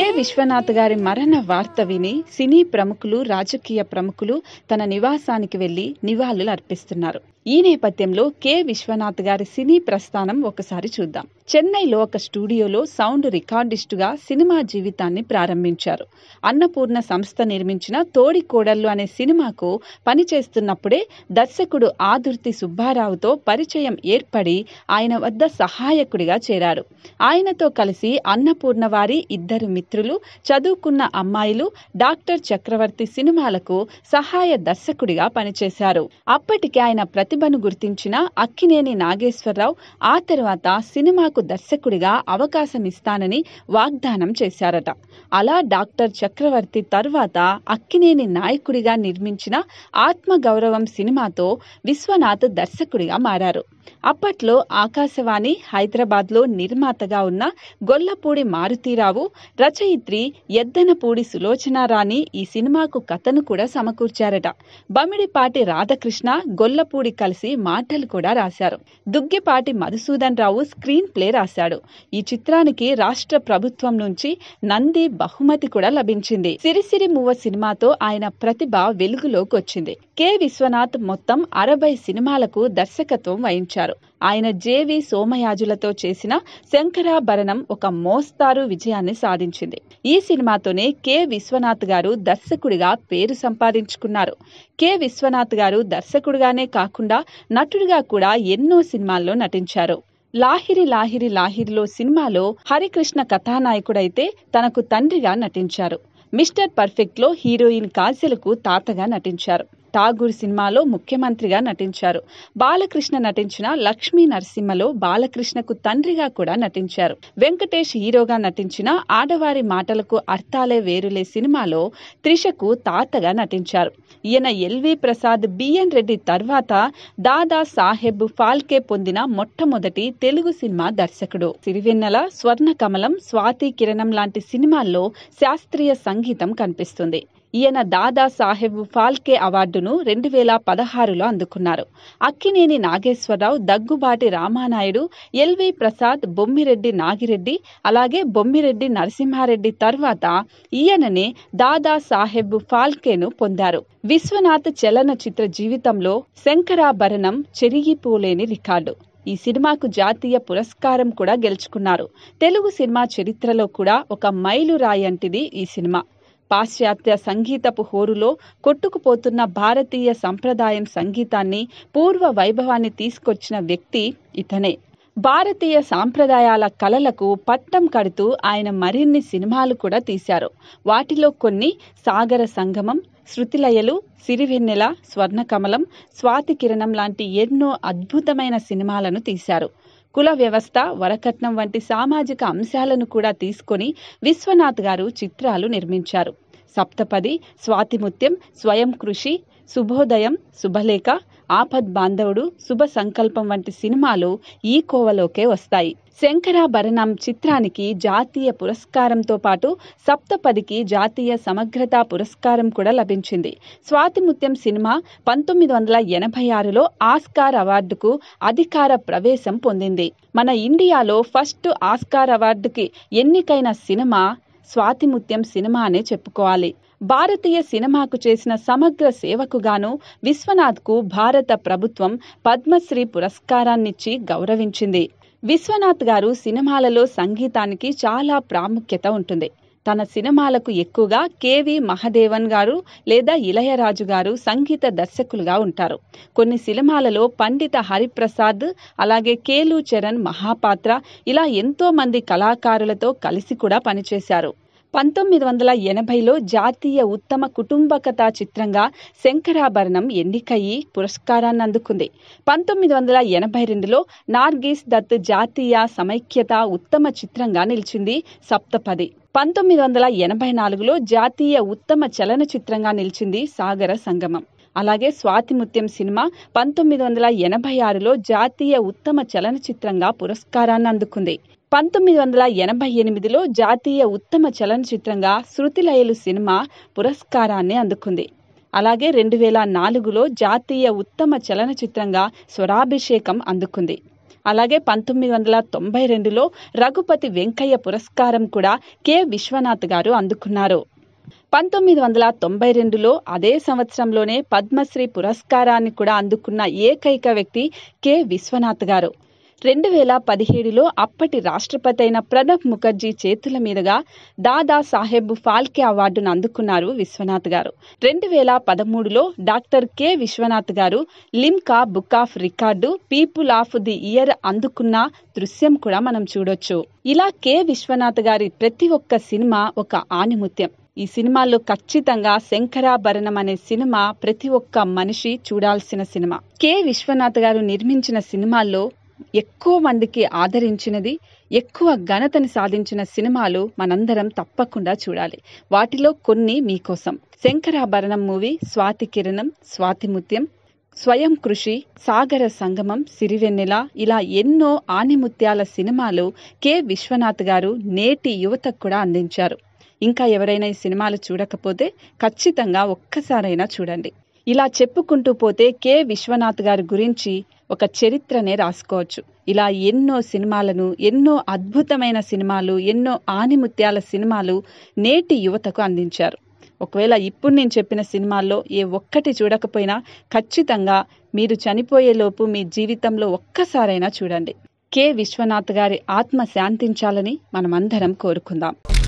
K Vishwanath గారి మరణ వార్త విని సినీ ప్రముఖులు రాజకీయ ప్రముఖులు తన నివాసానికి వెళ్లి నివాళులు అర్పిస్తున్నారు ఈ నేపథ్యంలో కె విశ్వనాథ్ గారి సినీ ప్రస్థానం ఒకసారి చూద్దాం చెన్నైలో ఒక స్టూడియోలో సౌండ్ రికార్డిస్టుగా సినిమా జీవితాన్ని ప్రారంభించారు అన్నపూర్ణ సంస్థ నిర్మించిన తోడి కోడళ్ళు అనే సినిమాకు పనిచేస్తున్నప్పుడే దర్శకుడు ఆదుర్తి సుబ్బారావుతో పరిచయం ఏర్పడి ఆయన వద్ద సహాయకుడిగా చేరారు ఆయనతో కలిసి అన్నపూర్ణ వారి ఇద్దరు మిత్రులు చదువుకున్న అమ్మాయిలు డాక్టర్ చక్రవర్తి సినిమాలకు సహాయ దర్శకుడిగా పనిచేశారు అప్పటికి ఆయన ప్రతి ప్రతిభను గుర్తించిన అక్కినేని నాగేశ్వరరావు ఆ తర్వాత సినిమాకు దర్శకుడిగా అవకాశం ఇస్తానని వాగ్దానం చేశారట అలా డాక్టర్ చక్రవర్తి తర్వాత అక్కినేని నాయకుడిగా నిర్మించిన ఆత్మగౌరవం సినిమాతో విశ్వనాథ్ దర్శకుడిగా మారారు అప్పట్లో ఆకాశవాణి హైదరాబాద్లో నిర్మాతగా ఉన్న గొల్లపూడి మారుతీరావు రచయిత్రి ఎద్దనపూడి సులోచనారాణి ఈ సినిమాకు కథను కూడా సమకూర్చారట బమిడిపాటి రాధాకృష్ణ గొల్లపూడి కలిసి మాటలు కూడా రాశారు దుగ్గిపాటి మధుసూదన్ రావు స్క్రీన్ ప్లే రాశాడు ఈ చిత్రానికి రాష్ట్ర ప్రభుత్వం నుంచి నంది బహుమతి కూడా లభించింది సిరిసిరి మూవ సినిమాతో ఆయన ప్రతిభ వెలుగులోకి వచ్చింది కె విశ్వనాథ్ మొత్తం అరవై సినిమాలకు దర్శకత్వం వహించారు ఆయన జేవి సోమయాజులతో చేసిన శంకరాభరణం ఒక మోస్తారు విజయాన్ని సాధించింది ఈ సినిమాతోనే కె విశ్వనాథ్ గారు దర్శకుడిగా పేరు సంపాదించుకున్నారు కె విశ్వనాథ్ గారు దర్శకుడిగానే కాకుండా నటుడిగా కూడా ఎన్నో సినిమాల్లో నటించారు లాహిరి లాహిరి లాహిరిలో సినిమాలో హరికృష్ణ కథానాయకుడైతే తనకు తండ్రిగా నటించారు మిస్టర్ పర్ఫెక్ట్లో హీరోయిన్ కాజలకు తాతగా నటించారు ఠాగూర్ సినిమాలో ముఖ్యమంత్రిగా నటించారు బాలకృష్ణ నటించిన లక్ష్మీ నరసింహలో బాలకృష్ణకు తండ్రిగా కూడా నటించారు వెంకటేష్ హీరోగా నటించిన ఆడవారి మాటలకు అర్థాలే వేరులే సినిమాలో త్రిషకు తాతగా నటించారు ఈయన ఎల్వి ప్రసాద్ బిఎన్ రెడ్డి తర్వాత దాదా సాహెబ్ ఫాల్కే పొందిన మొట్టమొదటి తెలుగు సినిమా దర్శకుడు సిరివెన్నెల స్వర్ణ కమలం స్వాతి కిరణం లాంటి సినిమాల్లో శాస్త్రీయ సంగీతం కనిపిస్తుంది ఈయన దాదా సాహెబ్ ఫాల్కే అవార్డును రెండు వేల పదహారులో అందుకున్నారు అక్కినేని నాగేశ్వరరావు దగ్గుబాటి రామానాయుడు ఎల్వి ప్రసాద్ బొమ్మిరెడ్డి నాగిరెడ్డి అలాగే బొమ్మిరెడ్డి నరసింహారెడ్డి తర్వాత ఈయననే దాదా సాహెబ్ ఫాల్కేను పొందారు విశ్వనాథ్ చలనచిత్ర జీవితంలో శంకరాభరణం చెరిగిపోలేని రికార్డు ఈ సినిమాకు జాతీయ పురస్కారం కూడా గెలుచుకున్నారు తెలుగు సినిమా చరిత్రలో కూడా ఒక మైలురాయంటిది ఈ సినిమా పాశ్చాత్య సంగీతపు హోరులో కొట్టుకుపోతున్న భారతీయ సంప్రదాయం సంగీతాన్ని పూర్వ వైభవాన్ని తీసుకొచ్చిన వ్యక్తి ఇతనే భారతీయ సాంప్రదాయాల కళలకు పట్టం కడుతూ ఆయన మరిన్ని సినిమాలు కూడా తీశారు వాటిలో కొన్ని సాగర సంగమం శృతిలయలు సిరివెన్నెల స్వర్ణకమలం స్వాతి కిరణం లాంటి ఎన్నో అద్భుతమైన సినిమాలను తీశారు కుల వ్యవస్థ వరకట్నం వంటి సామాజిక అంశాలను కూడా తీసుకొని విశ్వనాథ్ గారు చిత్రాలు నిర్మించారు సప్తపది స్వాతిముత్యం స్వయం కృషి శుభోదయం శుభలేఖ ఆపద్ బాంధవుడు శుభ సంకల్పం వంటి సినిమాలు ఈ కోవలోకే వస్తాయి శంకరాభరణం చిత్రానికి జాతీయ పురస్కారంతో పాటు సప్తపదికి జాతీయ సమగ్రతా పురస్కారం కూడా లభించింది స్వాతిముత్యం సినిమా పంతొమ్మిది వందల ఎనభై ఆరులో ఆస్కార్ అవార్డుకు అధికార ప్రవేశం పొందింది మన ఇండియాలో ఫస్ట్ ఆస్కార్ అవార్డుకి ఎన్నికైన సినిమా స్వాతిముత్యం సినిమా అనే చెప్పుకోవాలి భారతీయ సినిమాకు చేసిన సమగ్ర సేవకుగాను విశ్వనాథ్కు భారత ప్రభుత్వం పద్మశ్రీ పురస్కారాన్నిచ్చి గౌరవించింది విశ్వనాథ్ గారు సినిమాలలో సంగీతానికి చాలా ప్రాముఖ్యత ఉంటుంది తన సినిమాలకు ఎక్కువగా కేవి మహదేవన్ గారు లేదా ఇళయరాజు గారు సంగీత దర్శకులుగా ఉంటారు కొన్ని సినిమాలలో పండిత హరిప్రసాద్ అలాగే కేలు చరణ్ మహాపాత్ర ఇలా ఎంతో మంది కళాకారులతో కలిసి కూడా పనిచేశారు పంతొమ్మిది వందల ఎనభైలో జాతీయ ఉత్తమ కుటుంబ కథా చిత్రంగా శంకరాభరణం ఎన్నికయి పురస్కారాన్ని అందుకుంది పంతొమ్మిది వందల ఎనభై రెండులో నార్గిస్ దత్ జాతీయ సమైక్యత ఉత్తమ చిత్రంగా నిలిచింది సప్తపది పంతొమ్మిది వందల ఎనభై నాలుగులో జాతీయ ఉత్తమ చలనచిత్రంగా నిలిచింది సాగర సంగమం అలాగే స్వాతిముత్యం సినిమా పంతొమ్మిది వందల ఎనభై ఆరులో జాతీయ ఉత్తమ చలనచిత్రంగా పురస్కారాన్ని అందుకుంది పంతొమ్మిది వందల ఎనభై ఎనిమిదిలో జాతీయ ఉత్తమ చలనచిత్రంగా శృతిలయలు సినిమా పురస్కారాన్ని అందుకుంది అలాగే రెండు వేల నాలుగులో జాతీయ ఉత్తమ చలనచిత్రంగా స్వరాభిషేకం అందుకుంది అలాగే పంతొమ్మిది వందల తొంభై రెండులో రఘుపతి వెంకయ్య పురస్కారం కూడా కె విశ్వనాథ్ గారు అందుకున్నారు పంతొమ్మిది వందల తొంభై రెండులో అదే సంవత్సరంలోనే పద్మశ్రీ పురస్కారాన్ని కూడా అందుకున్న ఏకైక వ్యక్తి కె విశ్వనాథ్ గారు రెండు వేల పదిహేడులో అప్పటి రాష్ట్రపతి అయిన ప్రణబ్ ముఖర్జీ చేతుల మీదుగా దాదా సాహెబ్ ఫాల్కే అవార్డును అందుకున్నారు విశ్వనాథ్ గారు రెండు వేల పదమూడులో doctor K Viswanath garu Limca book of record people of the year అందుకున్న దృశ్యం కూడా మనం చూడొచ్చు ఇలా కె విశ్వనాథ్ గారి ప్రతి ఒక్క సినిమా ఒక ఆనిముత్యం ఈ సినిమాల్లో ఖచ్చితంగా శంకరాభరణం అనే సినిమా ప్రతి ఒక్క మనిషి చూడాల్సిన సినిమా కె విశ్వనాథ్ గారు నిర్మించిన సినిమాల్లో ఎక్కువ మందికి ఆదరించినది ఎక్కువ ఘనతని సాధించిన సినిమాలు మనందరం తప్పకుండా చూడాలి వాటిలో కొన్ని మీకోసం శంకరాభరణం మూవీ స్వాతి కిరణం స్వాతిముత్యం స్వయం కృషి సాగర సంగమం సిరివెన్నెల ఇలా ఎన్నో ఆనిముత్యాల సినిమాలు కె విశ్వనాథ్ గారు నేటి యువతకు కూడా అందించారు ఇంకా ఎవరైనా ఈ సినిమాలు చూడకపోతే ఖచ్చితంగా ఒక్కసారైనా చూడండి ఇలా చెప్పుకుంటూ పోతే కె విశ్వనాథ్ గారి గురించి ఒక చరిత్రనే రాసుకోవచ్చు ఇలా ఎన్నో సినిమాలను ఎన్నో అద్భుతమైన సినిమాలు ఎన్నో ఆనిముత్యాల సినిమాలు నేటి యువతకు అందించారు ఒకవేళ ఇప్పుడు నేను చెప్పిన సినిమాల్లో ఏ ఒక్కటి చూడకపోయినా ఖచ్చితంగా మీరు చనిపోయేలోపు మీ జీవితంలో ఒక్కసారైనా చూడండి కె విశ్వనాథ్ గారి ఆత్మ శాంతించాలని మనమందరం కోరుకుందాం